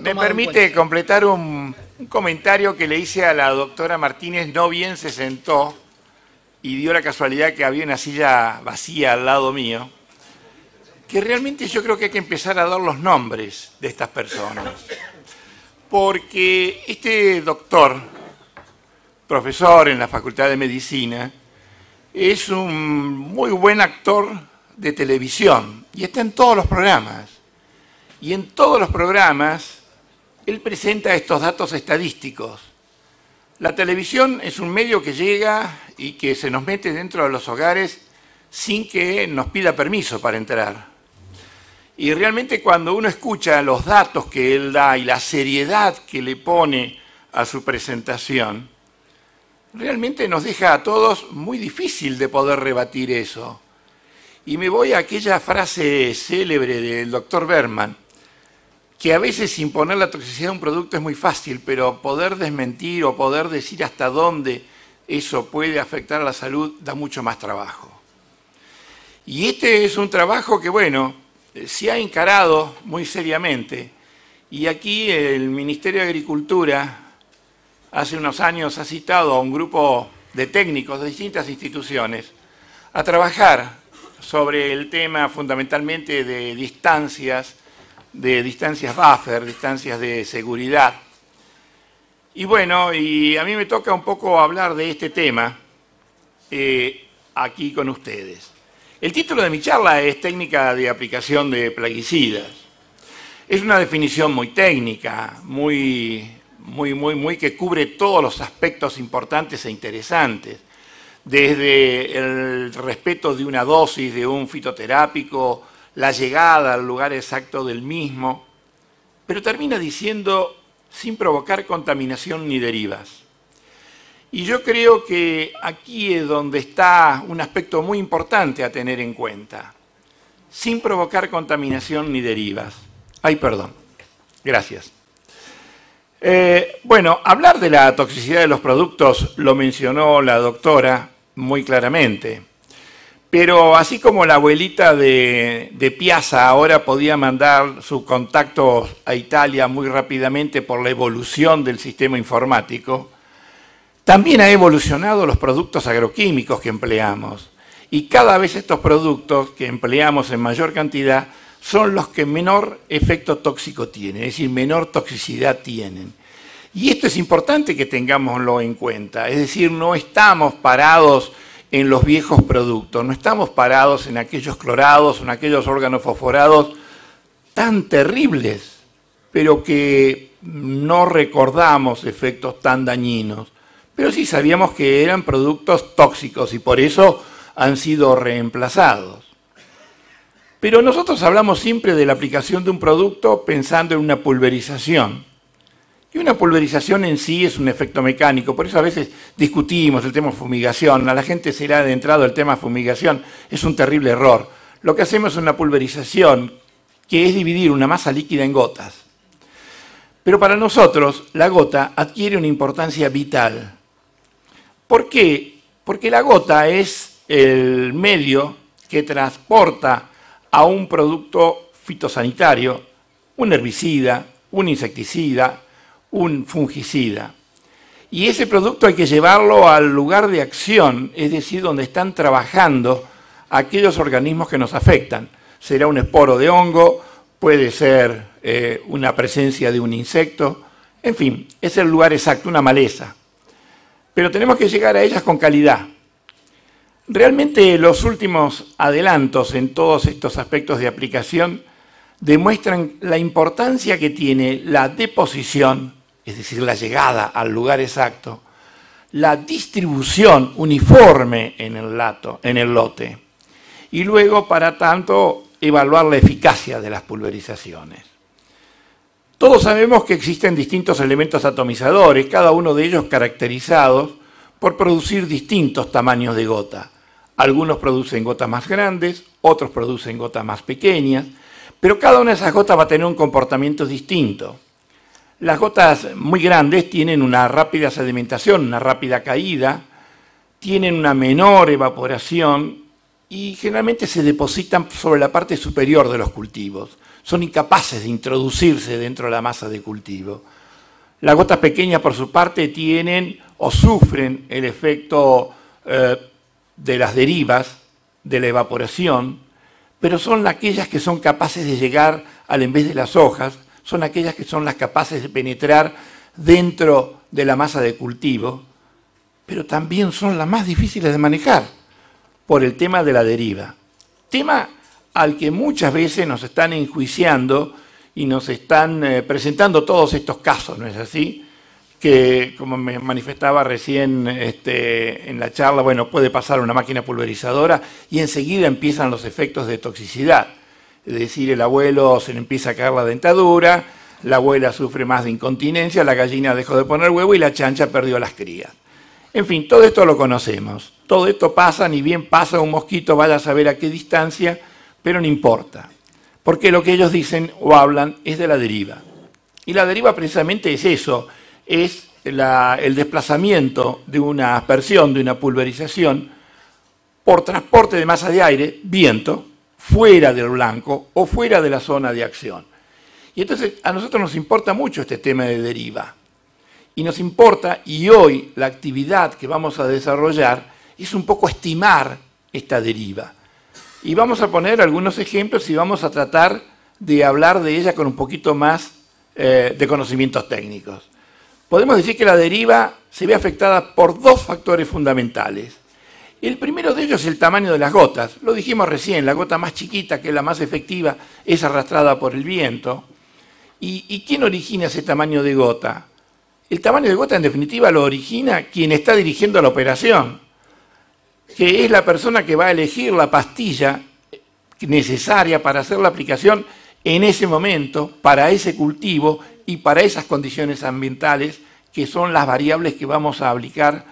Me permite completar un, un comentario que le hice a la doctora Martínez, no bien se sentó y dio la casualidad que había una silla vacía al lado mío, que realmente yo creo que hay que empezar a dar los nombres de estas personas. Porque este doctor, profesor en la Facultad de Medicina, es un muy buen actor de televisión y está en todos los programas. Y en todos los programas él presenta estos datos estadísticos. La televisión es un medio que llega y que se nos mete dentro de los hogares sin que nos pida permiso para entrar. Y realmente cuando uno escucha los datos que él da y la seriedad que le pone a su presentación, realmente nos deja a todos muy difícil de poder rebatir eso. Y me voy a aquella frase célebre del doctor Berman, que a veces imponer la toxicidad de un producto es muy fácil, pero poder desmentir o poder decir hasta dónde eso puede afectar a la salud da mucho más trabajo. Y este es un trabajo que, bueno, eh, se ha encarado muy seriamente. Y aquí el Ministerio de Agricultura hace unos años ha citado a un grupo de técnicos de distintas instituciones a trabajar sobre el tema fundamentalmente de distancias de distancias buffer, distancias de seguridad. Y bueno, y a mí me toca un poco hablar de este tema eh, aquí con ustedes. El título de mi charla es Técnica de aplicación de plaguicidas. Es una definición muy técnica, muy, muy, muy, muy que cubre todos los aspectos importantes e interesantes, desde el respeto de una dosis de un fitoterápico, la llegada al lugar exacto del mismo, pero termina diciendo sin provocar contaminación ni derivas. Y yo creo que aquí es donde está un aspecto muy importante a tener en cuenta. Sin provocar contaminación ni derivas. Ay, perdón. Gracias. Eh, bueno, hablar de la toxicidad de los productos lo mencionó la doctora muy claramente. Pero así como la abuelita de, Piazza ahora podía mandar sus contactos a Italia muy rápidamente por la evolución del sistema informático, también ha evolucionado los productos agroquímicos que empleamos. Y cada vez estos productos que empleamos en mayor cantidad son los que menor efecto tóxico tienen, es decir, menor toxicidad tienen. Y esto es importante que tengámoslo en cuenta, es decir, no estamos parados en los viejos productos. No estamos parados en aquellos clorados, en aquellos órganos fosforados tan terribles, pero que no recordamos efectos tan dañinos. Pero sí sabíamos que eran productos tóxicos y por eso han sido reemplazados. Pero nosotros hablamos siempre de la aplicación de un producto pensando en una pulverización. Y una pulverización en sí es un efecto mecánico, por eso a veces discutimos el tema fumigación, a la gente se le ha adentrado el tema fumigación, es un terrible error. Lo que hacemos es una pulverización, que es dividir una masa líquida en gotas. Pero para nosotros la gota adquiere una importancia vital. ¿Por qué? Porque la gota es el medio que transporta a un producto fitosanitario, un herbicida, un insecticida, un fungicida. Y ese producto hay que llevarlo al lugar de acción, es decir, donde están trabajando aquellos organismos que nos afectan. Será un esporo de hongo, puede ser eh, una presencia de un insecto, en fin, es el lugar exacto, una maleza. Pero tenemos que llegar a ellas con calidad. Realmente los últimos adelantos en todos estos aspectos de aplicación demuestran la importancia que tiene la deposición es decir, la llegada al lugar exacto, la distribución uniforme en el, lote y luego, para tanto, evaluar la eficacia de las pulverizaciones. Todos sabemos que existen distintos elementos atomizadores, cada uno de ellos caracterizados por producir distintos tamaños de gota. Algunos producen gotas más grandes, otros producen gotas más pequeñas, pero cada una de esas gotas va a tener un comportamiento distinto. Las gotas muy grandes tienen una rápida sedimentación, una rápida caída, tienen una menor evaporación y generalmente se depositan sobre la parte superior de los cultivos. Son incapaces de introducirse dentro de la masa de cultivo. Las gotas pequeñas, por su parte, tienen o sufren el efecto eh, de las derivas, de la evaporación, pero son aquellas que son capaces de llegar al en vez de las hojas son aquellas que son las capaces de penetrar dentro de la masa de cultivo, pero también son las más difíciles de manejar por el tema de la deriva. Tema al que muchas veces nos están enjuiciando y nos están eh, presentando todos estos casos, ¿no es así? Que, como me manifestaba recién este, en la charla, bueno, puede pasar una máquina pulverizadora y enseguida empiezan los efectos de toxicidad es decir, el abuelo se le empieza a caer la dentadura, la abuela sufre más de incontinencia, la gallina dejó de poner huevo y la chancha perdió las crías. En fin, todo esto lo conocemos. Todo esto pasa, ni bien pasa un mosquito, vaya a saber a qué distancia, pero no importa. Porque lo que ellos dicen o hablan es de la deriva. Y la deriva precisamente es eso, es el desplazamiento de una aspersión, de una pulverización, por transporte de masa de aire, viento, fuera del blanco o fuera de la zona de acción. Y entonces a nosotros nos importa mucho este tema de deriva. Y nos importa, y hoy la actividad que vamos a desarrollar es un poco estimar esta deriva. Y vamos a poner algunos ejemplos y vamos a tratar de hablar de ella con un poquito más eh, de conocimientos técnicos. Podemos decir que la deriva se ve afectada por dos factores fundamentales. El primero de ellos es el tamaño de las gotas. Lo dijimos recién, la gota más chiquita, que es la más efectiva, es arrastrada por el viento. ¿Y, quién origina ese tamaño de gota? El tamaño de gota, en definitiva, lo origina quien está dirigiendo la operación, que es la persona que va a elegir la pastilla necesaria para hacer la aplicación en ese momento, para ese cultivo y para esas condiciones ambientales que son las variables que vamos a aplicar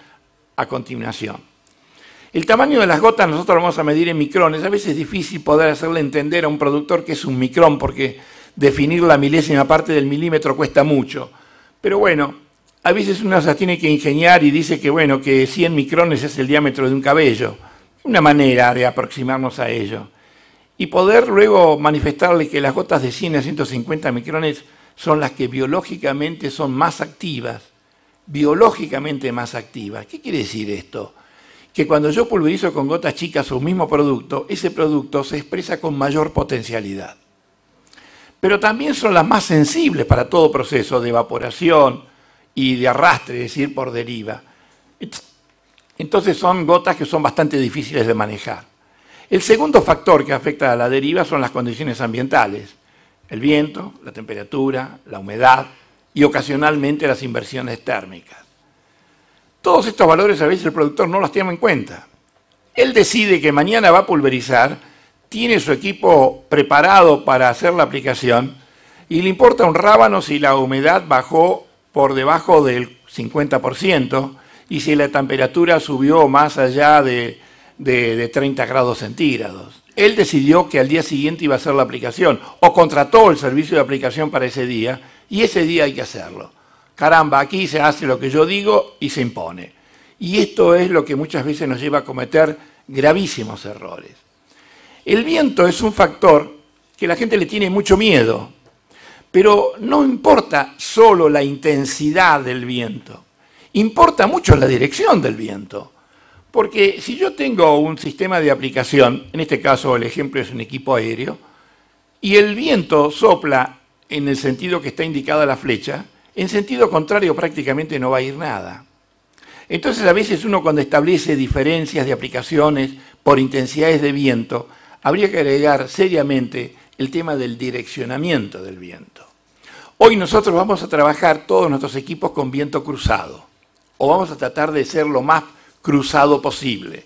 a continuación. El tamaño de las gotas nosotros vamos a medir en micrones. A veces es difícil poder hacerle entender a un productor que es un micrón, porque definir la milésima parte del milímetro cuesta mucho. Pero bueno, a veces uno se tiene que ingeniar y dice que bueno, que 100 micrones es el diámetro de un cabello. Una manera de aproximarnos a ello. Y poder luego manifestarle que las gotas de 100 a 150 micrones son las que biológicamente son más activas. Biológicamente más activas. ¿Qué quiere decir esto? que cuando yo pulverizo con gotas chicas un mismo producto, ese producto se expresa con mayor potencialidad. Pero también son las más sensibles para todo proceso de evaporación y de arrastre, es decir, por deriva. Entonces son gotas que son bastante difíciles de manejar. El segundo factor que afecta a la deriva son las condiciones ambientales, el viento, la temperatura, la humedad y ocasionalmente las inversiones térmicas. Todos estos valores a veces el productor no los tiene en cuenta. Él decide que mañana va a pulverizar, tiene su equipo preparado para hacer la aplicación y le importa un rábano si la humedad bajó por debajo del 50% y si la temperatura subió más allá de, 30 grados centígrados. Él decidió que al día siguiente iba a hacer la aplicación o contrató el servicio de aplicación para ese día y ese día hay que hacerlo caramba, aquí se hace lo que yo digo y se impone. Y esto es lo que muchas veces nos lleva a cometer gravísimos errores. El viento es un factor que la gente le tiene mucho miedo, pero no importa solo la intensidad del viento, importa mucho la dirección del viento. Porque si yo tengo un sistema de aplicación, en este caso el ejemplo es un equipo aéreo, y el viento sopla en el sentido que está indicada la flecha, en sentido contrario prácticamente no va a ir nada. Entonces a veces uno cuando establece diferencias de aplicaciones por intensidades de viento, habría que agregar seriamente el tema del direccionamiento del viento. Hoy nosotros vamos a trabajar todos nuestros equipos con viento cruzado, o vamos a tratar de ser lo más cruzado posible.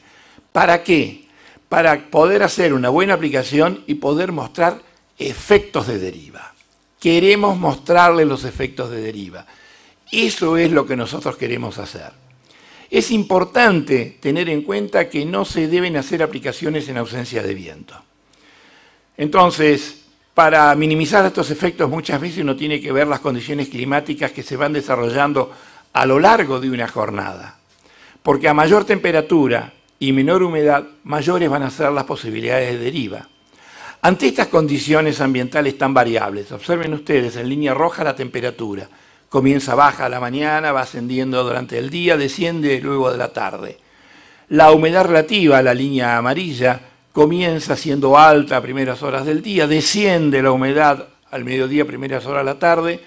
¿Para qué? Para poder hacer una buena aplicación y poder mostrar efectos de deriva queremos mostrarle los efectos de deriva. Eso es lo que nosotros queremos hacer. Es importante tener en cuenta que no se deben hacer aplicaciones en ausencia de viento. Entonces, para minimizar estos efectos muchas veces uno tiene que ver las condiciones climáticas que se van desarrollando a lo largo de una jornada. Porque a mayor temperatura y menor humedad, mayores van a ser las posibilidades de deriva. Ante estas condiciones ambientales tan variables, observen ustedes en línea roja la temperatura. Comienza baja a la mañana, va ascendiendo durante el día, desciende luego de la tarde. La humedad relativa, la línea amarilla, comienza siendo alta a primeras horas del día, desciende la humedad al mediodía, primeras horas de la tarde,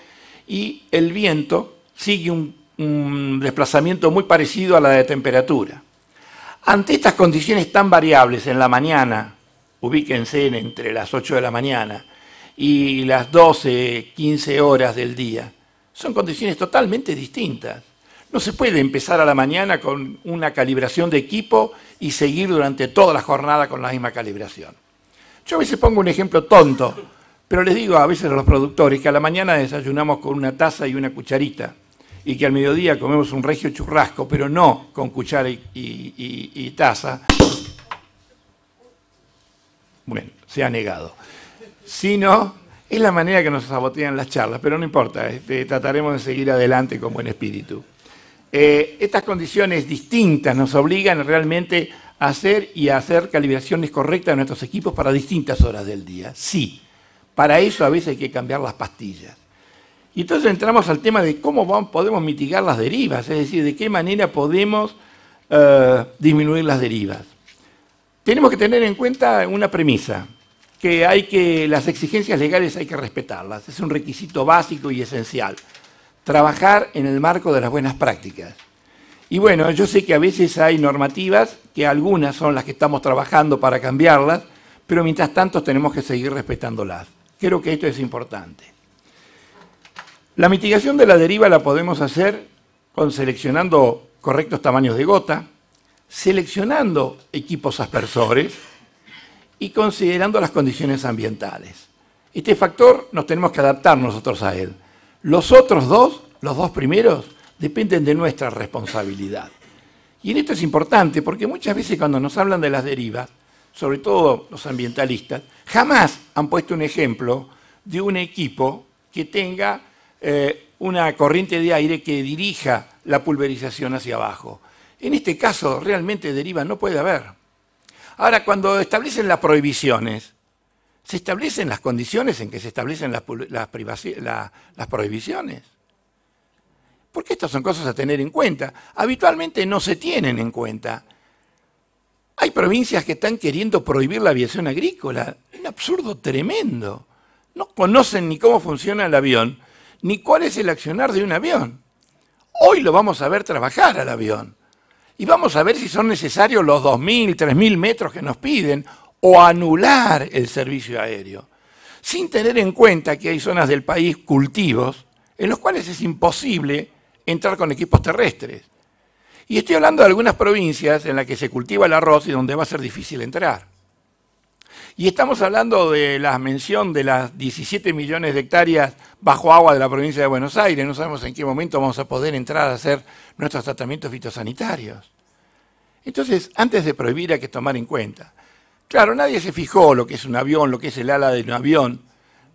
y el viento sigue un, un desplazamiento muy parecido a la de temperatura. Ante estas condiciones tan variables en la mañana, ubíquense entre las 8 de la mañana y las 12, 15 horas del día, son condiciones totalmente distintas. No se puede empezar a la mañana con una calibración de equipo y seguir durante toda la jornada con la misma calibración. Yo a veces pongo un ejemplo tonto, pero les digo a veces a los productores que a la mañana desayunamos con una taza y una cucharita y que al mediodía comemos un regio churrasco, pero no con cuchara y taza, bueno, se ha negado. Si no, es la manera que nos sabotean las charlas, pero no importa, este, trataremos de seguir adelante con buen espíritu. Eh, estas condiciones distintas nos obligan realmente a hacer y a hacer calibraciones correctas de nuestros equipos para distintas horas del día. Sí, para eso a veces hay que cambiar las pastillas. Y entonces entramos al tema de cómo podemos mitigar las derivas, es decir, de qué manera podemos eh, disminuir las derivas tenemos que tener en cuenta una premisa, que, hay que las exigencias legales hay que respetarlas, es un requisito básico y esencial. Trabajar en el marco de las buenas prácticas. Y bueno, yo sé que a veces hay normativas, que algunas son las que estamos trabajando para cambiarlas, pero mientras tanto tenemos que seguir respetándolas. Creo que esto es importante. La mitigación de la deriva la podemos hacer con seleccionando correctos tamaños de gota, seleccionando equipos aspersores y considerando las condiciones ambientales. Este factor nos tenemos que adaptar nosotros a él. Los otros dos, los dos primeros, dependen de nuestra responsabilidad. Y en esto es importante porque muchas veces cuando nos hablan de las derivas, sobre todo los ambientalistas, jamás han puesto un ejemplo de un equipo que tenga eh, una corriente de aire que dirija la pulverización hacia abajo. En este caso realmente deriva, no puede haber. Ahora, cuando establecen las prohibiciones, se establecen las condiciones en que se establecen las, las prohibiciones. Porque estas son cosas a tener en cuenta. Habitualmente no se tienen en cuenta. Hay provincias que están queriendo prohibir la aviación agrícola. Un absurdo tremendo. No conocen ni cómo funciona el avión, ni cuál es el accionar de un avión. Hoy lo vamos a ver trabajar al avión y vamos a ver si son necesarios los 2.000, 3.000 metros que nos piden o anular el servicio aéreo, sin tener en cuenta que hay zonas del país, cultivos, en los cuales es imposible entrar con equipos terrestres. Y estoy hablando de algunas provincias en las que se cultiva el arroz y donde va a ser difícil entrar. Y estamos hablando de la mención de las 17 millones de hectáreas bajo agua de la provincia de Buenos Aires. No sabemos en qué momento vamos a poder entrar a hacer nuestros tratamientos fitosanitarios. Entonces, antes de prohibir hay que tomar en cuenta. Claro, nadie se fijó lo que es un avión, lo que es el ala de un avión.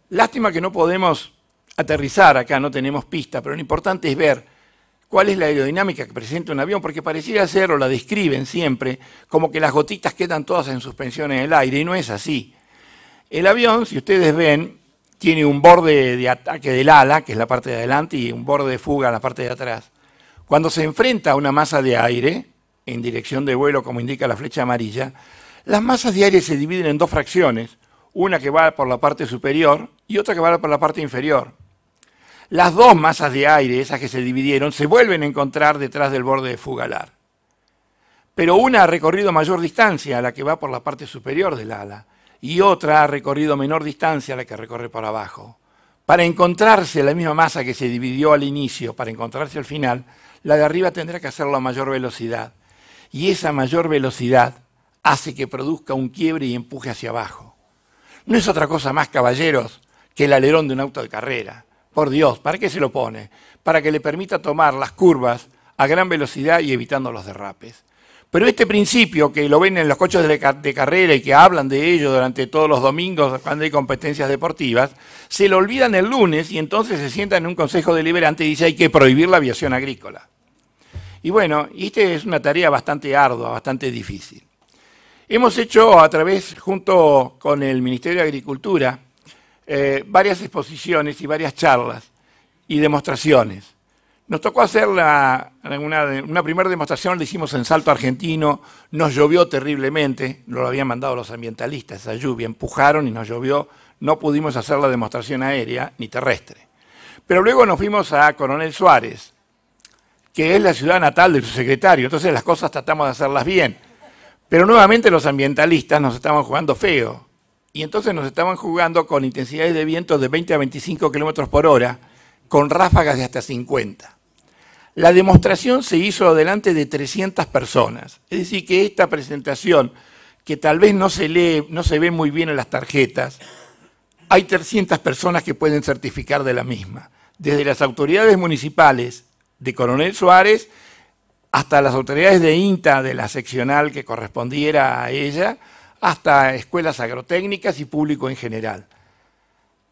Lástima que no podemos aterrizar acá, no tenemos pista, pero lo importante es ver cuál es la aerodinámica que presenta un avión, porque pareciera ser, o la describen siempre, como que las gotitas quedan todas en suspensión en el aire, y no es así. El avión, si ustedes ven, tiene un borde de ataque del ala, que es la parte de adelante, y un borde de fuga en la parte de atrás. Cuando se enfrenta a una masa de aire, en dirección de vuelo, como indica la flecha amarilla, las masas de aire se dividen en dos fracciones, una que va por la parte superior y otra que va por la parte inferior. Las dos masas de aire, esas que se dividieron, se vuelven a encontrar detrás del borde de fugalar. Pero una ha recorrido mayor distancia, a la que va por la parte superior del ala, y otra ha recorrido menor distancia, la que recorre por abajo. Para encontrarse la misma masa que se dividió al inicio, para encontrarse al final, la de arriba tendrá que hacerlo a mayor velocidad. Y esa mayor velocidad hace que produzca un quiebre y empuje hacia abajo. No es otra cosa más, caballeros, que el alerón de un auto de carrera. Por Dios, ¿para qué se lo pone? Para que le permita tomar las curvas a gran velocidad y evitando los derrapes. Pero este principio que lo ven en los coches de, carrera y que hablan de ello durante todos los domingos cuando hay competencias deportivas, se lo olvidan el lunes y entonces se sientan en un consejo deliberante y dice hay que prohibir la aviación agrícola. Y bueno, esta es una tarea bastante ardua, bastante difícil. Hemos hecho a través, junto con el Ministerio de Agricultura, eh, varias exposiciones y varias charlas y demostraciones. Nos tocó hacer una, primera demostración, la hicimos en Salto Argentino, nos llovió terriblemente, lo habían mandado los ambientalistas, esa lluvia, empujaron y nos llovió, no pudimos hacer la demostración aérea ni terrestre. Pero luego nos fuimos a Coronel Suárez, que es la ciudad natal de su secretario, entonces las cosas tratamos de hacerlas bien. Pero nuevamente los ambientalistas nos estaban jugando feo. Y entonces nos estaban jugando con intensidades de viento de 20 a 25 kilómetros por hora, con ráfagas de hasta 50. La demostración se hizo delante de 300 personas. Es decir, que esta presentación, que tal vez no se lee, no se ve muy bien en las tarjetas, hay 300 personas que pueden certificar de la misma. Desde las autoridades municipales de Coronel Suárez hasta las autoridades de INTA de la seccional que correspondiera a ella, hasta escuelas agrotécnicas y público en general.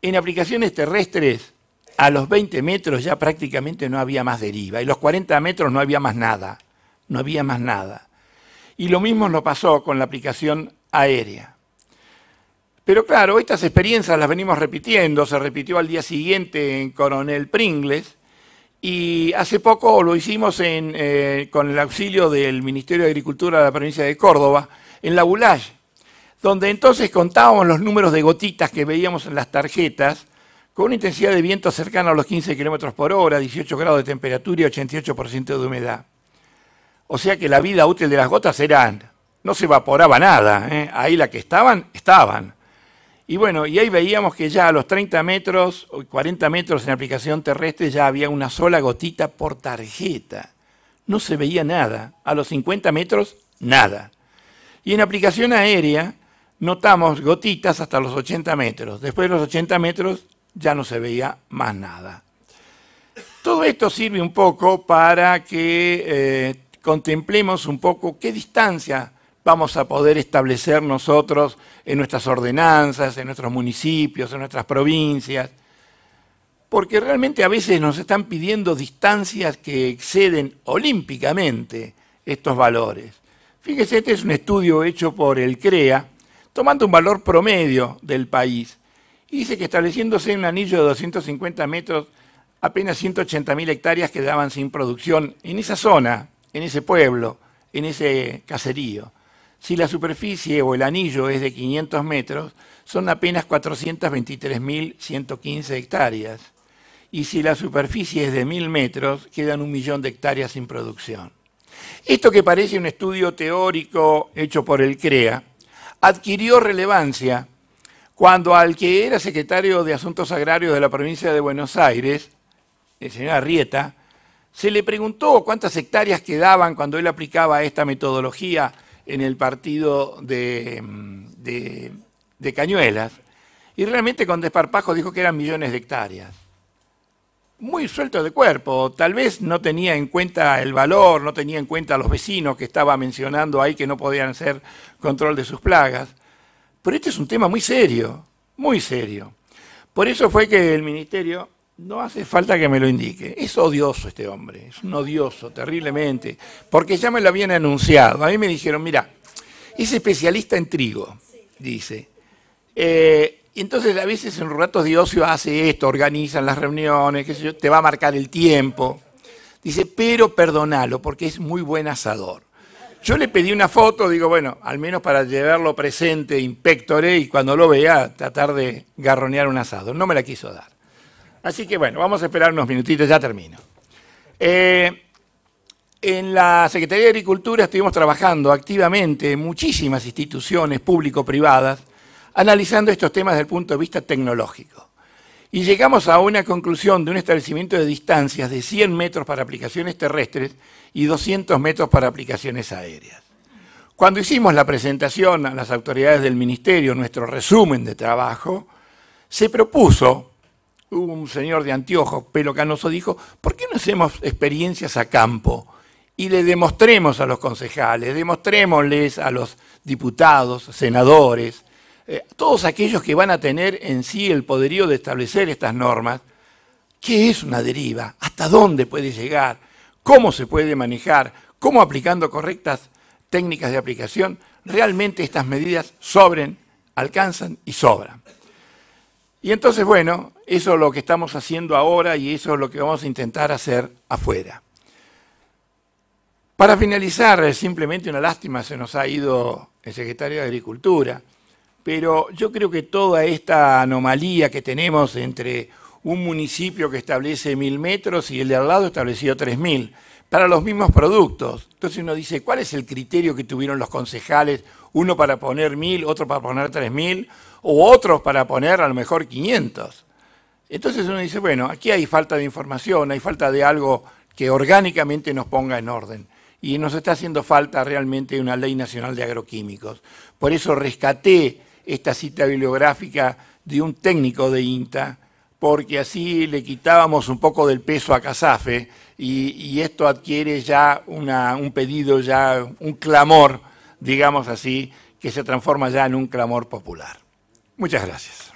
En aplicaciones terrestres, a los 20 metros ya prácticamente no había más deriva y los 40 metros no había más nada, no había más nada. Y lo mismo nos pasó con la aplicación aérea. Pero claro, estas experiencias las venimos repitiendo, se repitió al día siguiente en Coronel Pringles y hace poco lo hicimos eh, con el auxilio del Ministerio de Agricultura de la provincia de Córdoba en La donde entonces contábamos los números de gotitas que veíamos en las tarjetas, con una intensidad de viento cercana a los 15 km por hora, 18 grados de temperatura y 88% de humedad. O sea que la vida útil de las gotas era, no se evaporaba nada, ¿eh? ahí la que estaban, estaban. Y bueno, y ahí veíamos que ya a los 30 metros o 40 metros en aplicación terrestre ya había una sola gotita por tarjeta. No se veía nada. A los 50 metros, nada. Y en aplicación aérea, notamos gotitas hasta los 80 metros. Después de los 80 metros ya no se veía más nada. Todo esto sirve un poco para que eh, contemplemos un poco qué distancia vamos a poder establecer nosotros en nuestras ordenanzas, en nuestros municipios, en nuestras provincias, porque realmente a veces nos están pidiendo distancias que exceden olímpicamente estos valores. Fíjese, este es un estudio hecho por el CREA, tomando un valor promedio del país. dice que estableciéndose en un anillo de 250 metros, apenas 180.000 hectáreas quedaban sin producción en esa zona, en ese pueblo, en ese caserío. Si la superficie o el anillo es de 500 metros, son apenas 423.115 hectáreas. Y si la superficie es de 1.000 metros, quedan un millón de hectáreas sin producción. Esto que parece un estudio teórico hecho por el CREA, adquirió relevancia cuando al que era secretario de Asuntos Agrarios de la provincia de Buenos Aires, el señor Arrieta, se le preguntó cuántas hectáreas quedaban cuando él aplicaba esta metodología en el partido de, Cañuelas, y realmente con desparpajo dijo que eran millones de hectáreas muy suelto de cuerpo. Tal vez no tenía en cuenta el valor, no tenía en cuenta los vecinos que estaba mencionando ahí que no podían hacer control de sus plagas. Pero este es un tema muy serio, muy serio. Por eso fue que el ministerio, no hace falta que me lo indique, es odioso este hombre, es un odioso terriblemente, porque ya me lo habían anunciado. A mí me dijeron, mira, es especialista en trigo, dice. Eh, y entonces a veces en ratos de ocio hace esto, organizan las reuniones, te va a marcar el tiempo. Dice, pero perdonalo porque es muy buen asador. Yo le pedí una foto, digo, bueno, al menos para llevarlo presente, inspectoré y cuando lo vea tratar de garronear un asado. No me la quiso dar. Así que bueno, vamos a esperar unos minutitos, ya termino. Eh, en la Secretaría de Agricultura estuvimos trabajando activamente en muchísimas instituciones público-privadas analizando estos temas desde el punto de vista tecnológico. Y llegamos a una conclusión de un establecimiento de distancias de 100 metros para aplicaciones terrestres y 200 metros para aplicaciones aéreas. Cuando hicimos la presentación a las autoridades del Ministerio, nuestro resumen de trabajo, se propuso, un señor de anteojos, pelo canoso, dijo, ¿por qué no hacemos experiencias a campo? Y le demostremos a los concejales, demostrémosles a los diputados, senadores, eh, todos aquellos que van a tener en sí el poderío de establecer estas normas, ¿qué es una deriva? ¿Hasta dónde puede llegar? ¿Cómo se puede manejar? ¿Cómo aplicando correctas técnicas de aplicación realmente estas medidas sobren, alcanzan y sobran? Y entonces, bueno, eso es lo que estamos haciendo ahora y eso es lo que vamos a intentar hacer afuera. Para finalizar, eh, simplemente una lástima, se nos ha ido el secretario de Agricultura pero yo creo que toda esta anomalía que tenemos entre un municipio que establece mil metros y el de al lado establecido tres mil, para los mismos productos. Entonces uno dice, ¿cuál es el criterio que tuvieron los concejales? Uno para poner mil, otro para poner tres mil, o otros para poner a lo mejor 500. Entonces uno dice, bueno, aquí hay falta de información, hay falta de algo que orgánicamente nos ponga en orden. Y nos está haciendo falta realmente una ley nacional de agroquímicos. Por eso rescaté esta cita bibliográfica de un técnico de INTA, porque así le quitábamos un poco del peso a Casafe y, esto adquiere ya un pedido, ya un clamor, digamos así, que se transforma ya en un clamor popular. Muchas gracias.